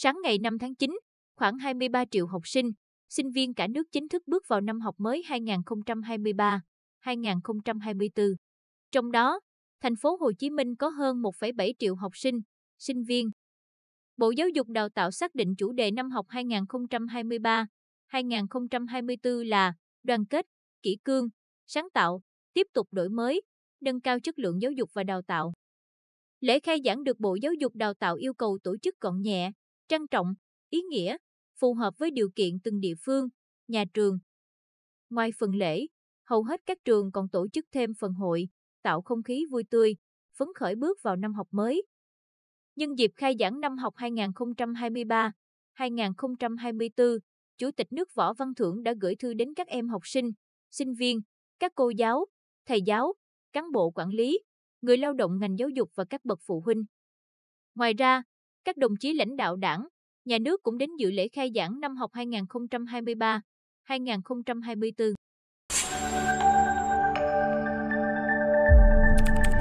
Sáng ngày 5 tháng 9, khoảng 23 triệu học sinh, sinh viên cả nước chính thức bước vào năm học mới 2023-2024. Trong đó, thành phố Hồ Chí Minh có hơn 1,7 triệu học sinh, sinh viên. Bộ Giáo dục Đào tạo xác định chủ đề năm học 2023-2024 là đoàn kết, kỷ cương, sáng tạo, tiếp tục đổi mới, nâng cao chất lượng giáo dục và đào tạo. Lễ khai giảng được Bộ Giáo dục Đào tạo yêu cầu tổ chức gọn nhẹ, trân trọng, ý nghĩa, phù hợp với điều kiện từng địa phương, nhà trường. Ngoài phần lễ, hầu hết các trường còn tổ chức thêm phần hội, tạo không khí vui tươi, phấn khởi bước vào năm học mới. Nhân dịp khai giảng năm học 2023, 2024, Chủ tịch nước Võ Văn Thưởng đã gửi thư đến các em học sinh, sinh viên, các cô giáo, thầy giáo, cán bộ quản lý, người lao động ngành giáo dục và các bậc phụ huynh. Ngoài ra, các đồng chí lãnh đạo đảng, nhà nước cũng đến dự lễ khai giảng năm học 2023, 2024.